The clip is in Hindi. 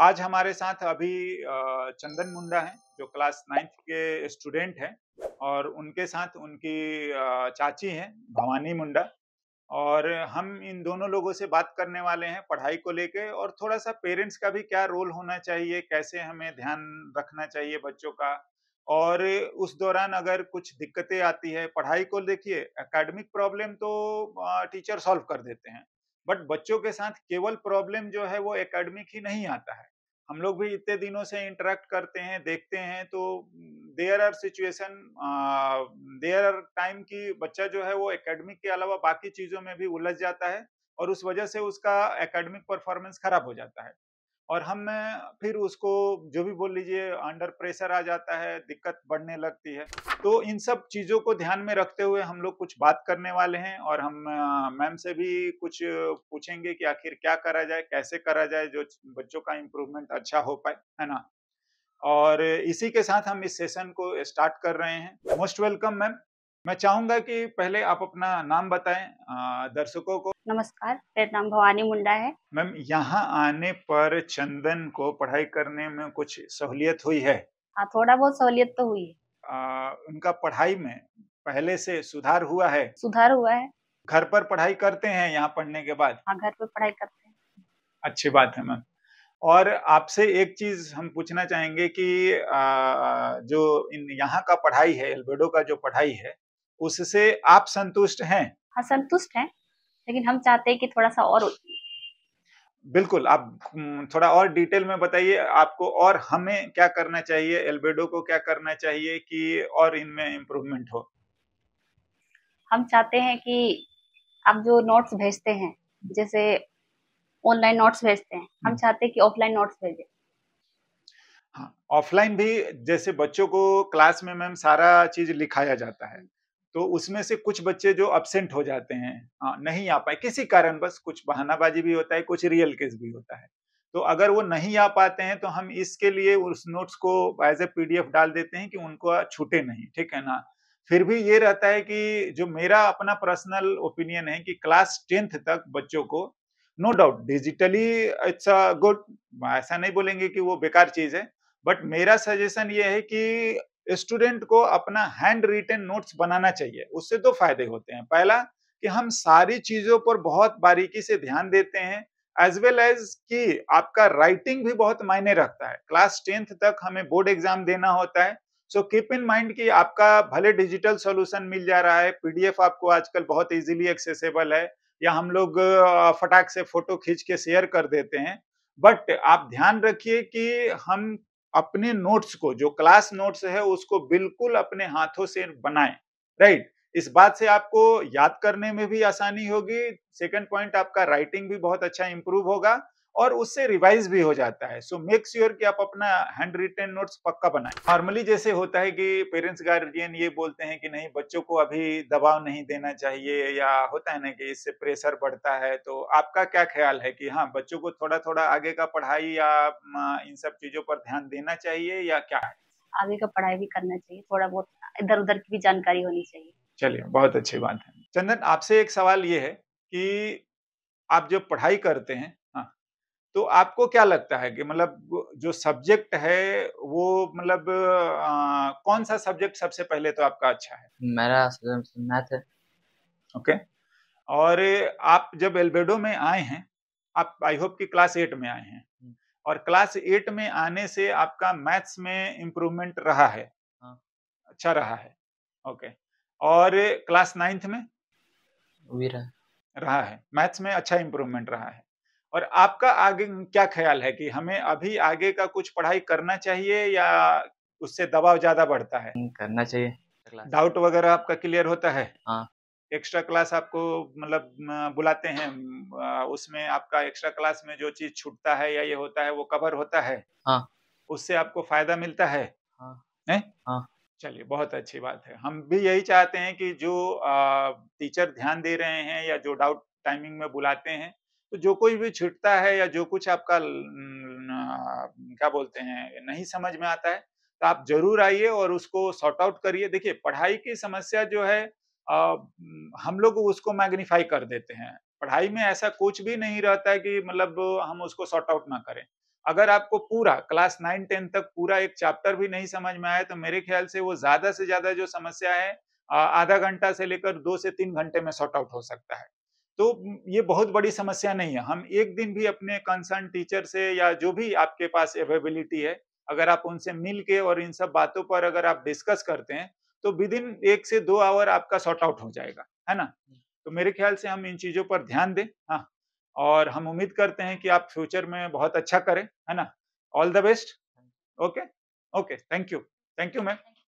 आज हमारे साथ अभी चंदन मुंडा हैं जो क्लास नाइन्थ के स्टूडेंट हैं और उनके साथ उनकी चाची हैं भवानी मुंडा और हम इन दोनों लोगों से बात करने वाले हैं पढ़ाई को लेके और थोड़ा सा पेरेंट्स का भी क्या रोल होना चाहिए कैसे हमें ध्यान रखना चाहिए बच्चों का और उस दौरान अगर कुछ दिक्कतें आती है पढ़ाई को देखिए एकेडमिक प्रॉब्लम तो टीचर सॉल्व कर देते हैं बट बच्चों के साथ केवल प्रॉब्लम जो है वो एकेडमिक ही नहीं आता है हम लोग भी इतने दिनों से इंटरेक्ट करते हैं देखते हैं तो there are situation there are time की बच्चा जो है वो एकेडमिक के अलावा बाकी चीज़ों में भी उलझ जाता है और उस वजह से उसका एकेडमिक परफॉर्मेंस खराब हो जाता है और हम फिर उसको जो भी बोल लीजिए अंडर प्रेशर आ जाता है दिक्कत बढ़ने लगती है तो इन सब चीज़ों को ध्यान में रखते हुए हम लोग कुछ बात करने वाले हैं और हम मैम से भी कुछ पूछेंगे कि आखिर क्या करा जाए कैसे करा जाए जो बच्चों का इम्प्रूवमेंट अच्छा हो पाए है ना और इसी के साथ हम इस सेशन को स्टार्ट कर रहे हैं मोस्ट वेलकम मैम मैं चाहूँगा कि पहले आप अपना नाम बताएं दर्शकों को नमस्कार मेरा नाम भवानी मुंडा है मैम यहाँ आने पर चंदन को पढ़ाई करने में कुछ सहूलियत हुई है हाँ थोड़ा बहुत सहूलियत तो हुई है आ, उनका पढ़ाई में पहले से सुधार हुआ है सुधार हुआ है घर पर पढ़ाई करते हैं यहाँ पढ़ने के बाद हाँ घर पर पढ़ाई करते हैं अच्छी बात है मैम और आपसे एक चीज हम पूछना चाहेंगे कि आ, जो इन यहाँ का पढ़ाई है एल्बेडो का जो पढ़ाई है उससे आप संतुष्ट हैं हाँ संतुष्ट हैं लेकिन हम चाहते हैं कि थोड़ा सा और बिल्कुल आप थोड़ा और डिटेल में बताइए आपको और हमें क्या करना चाहिए एल्बेडो को क्या करना चाहिए कि और इनमें इम्प्रूवमेंट हो हम चाहते हैं कि आप जो नोट्स भेजते हैं जैसे ऑनलाइन नोट्स भेजते हैं हम हम्म। चाहते हैं कि ऑफलाइन नोट्स भेजें हाँ ऑफलाइन भी जैसे बच्चों को क्लास में मैम सारा चीज लिखाया जाता है तो उसमें से कुछ बच्चे जो अब्सेंट हो जाते हैं हाँ, नहीं आ पाए किसी कारण बस कुछ बहानाबाजी भी होता है कुछ रियल केस भी होता है तो अगर वो नहीं आ पाते हैं तो हम इसके लिए उस नोट्स को एज ए पी डाल देते हैं कि उनको छूटे नहीं ठीक है ना फिर भी ये रहता है कि जो मेरा अपना पर्सनल ओपिनियन है कि क्लास टेंथ तक बच्चों को no doubt digitally it's a good ऐसा नहीं बोलेंगे कि वो बेकार चीज है बट मेरा सजेशन ये है कि स्टूडेंट को अपना हैंड रिटेन नोट्स बनाना चाहिए उससे दो फायदे होते हैं पहला कि हम सारी चीजों पर बहुत बारीकी से ध्यान देते हैं एज वेल एज कि आपका राइटिंग भी बहुत मायने रखता है क्लास टेंथ तक हमें बोर्ड एग्जाम देना होता है सो कीप इन माइंड कि आपका भले डिजिटल सॉल्यूशन मिल जा रहा है पीडीएफ आपको आजकल बहुत इजीली एक्सेसिबल है या हम लोग फटाक से फोटो खींच के शेयर कर देते हैं बट आप ध्यान रखिए कि हम अपने नोट्स को जो क्लास नोट्स है उसको बिल्कुल अपने हाथों से बनाएं राइट इस बात से आपको याद करने में भी आसानी होगी सेकंड पॉइंट आपका राइटिंग भी बहुत अच्छा इंप्रूव होगा और उससे रिवाइज भी हो जाता है सो मेक श्योर कि आप अपना हैंड रिटर्न नोट्स पक्का बनाएं नॉर्मली जैसे होता है कि पेरेंट्स गार्जियन ये बोलते हैं कि नहीं बच्चों को अभी दबाव नहीं देना चाहिए या होता है ना कि इससे प्रेशर बढ़ता है तो आपका क्या ख्याल है कि हाँ बच्चों को थोड़ा थोड़ा आगे का पढ़ाई या इन सब चीजों पर ध्यान देना चाहिए या क्या है आगे का पढ़ाई भी करना चाहिए थोड़ा बहुत इधर उधर की भी जानकारी होनी चाहिए चलिए बहुत अच्छी बात है चंदन आपसे एक सवाल ये है कि आप जब पढ़ाई करते हैं तो आपको क्या लगता है कि मतलब जो सब्जेक्ट है वो मतलब कौन सा सब्जेक्ट सबसे पहले तो आपका अच्छा है मेरा तो मैथ है ओके और आप जब एल्बेडो में आए हैं आप आई होप कि क्लास एट में आए हैं हम्म। और क्लास एट में आने से आपका मैथ्स में इम्प्रूवमेंट रहा है हाँ। अच्छा रहा है ओके और क्लास नाइन्थ में भी रहा रहा है मैथ्स में अच्छा इम्प्रूवमेंट रहा है और आपका आगे क्या ख्याल है कि हमें अभी आगे का कुछ पढ़ाई करना चाहिए या उससे दबाव ज्यादा बढ़ता है करना चाहिए डाउट वगैरह आपका क्लियर होता है हाँ। एक्स्ट्रा क्लास आपको मतलब बुलाते हैं उसमें आपका एक्स्ट्रा क्लास में जो चीज छूटता है या ये होता है वो कवर होता है हाँ। उससे आपको फायदा मिलता है हाँ। चलिए बहुत अच्छी बात है हम भी यही चाहते हैं कि जो टीचर ध्यान दे रहे हैं या जो डाउट टाइमिंग में बुलाते हैं तो जो कोई भी छिटता है या जो कुछ आपका क्या बोलते हैं नहीं समझ में आता है तो आप जरूर आइए और उसको सॉर्ट आउट करिए देखिए पढ़ाई की समस्या जो है आ, हम लोग उसको मैग्निफाई कर देते हैं पढ़ाई में ऐसा कुछ भी नहीं रहता है कि मतलब हम उसको सॉर्ट आउट ना करें अगर आपको पूरा क्लास नाइन टेन तक पूरा एक चैप्टर भी नहीं समझ में आया तो मेरे ख्याल से वो ज्यादा से ज्यादा जो समस्या है आधा घंटा से लेकर दो से तीन घंटे में सॉर्ट आउट हो सकता है तो ये बहुत बड़ी समस्या नहीं है हम एक दिन भी अपने कंसर्न टीचर से या जो भी आपके पास अवेबिलिटी है अगर आप उनसे मिल के और इन सब बातों पर अगर आप डिस्कस करते हैं तो विद इन एक से दो आवर आपका सॉर्ट आउट हो जाएगा है ना तो मेरे ख्याल से हम इन चीज़ों पर ध्यान दें हाँ और हम उम्मीद करते हैं कि आप फ्यूचर में बहुत अच्छा करें है ना all the best okay okay thank you thank you ma'am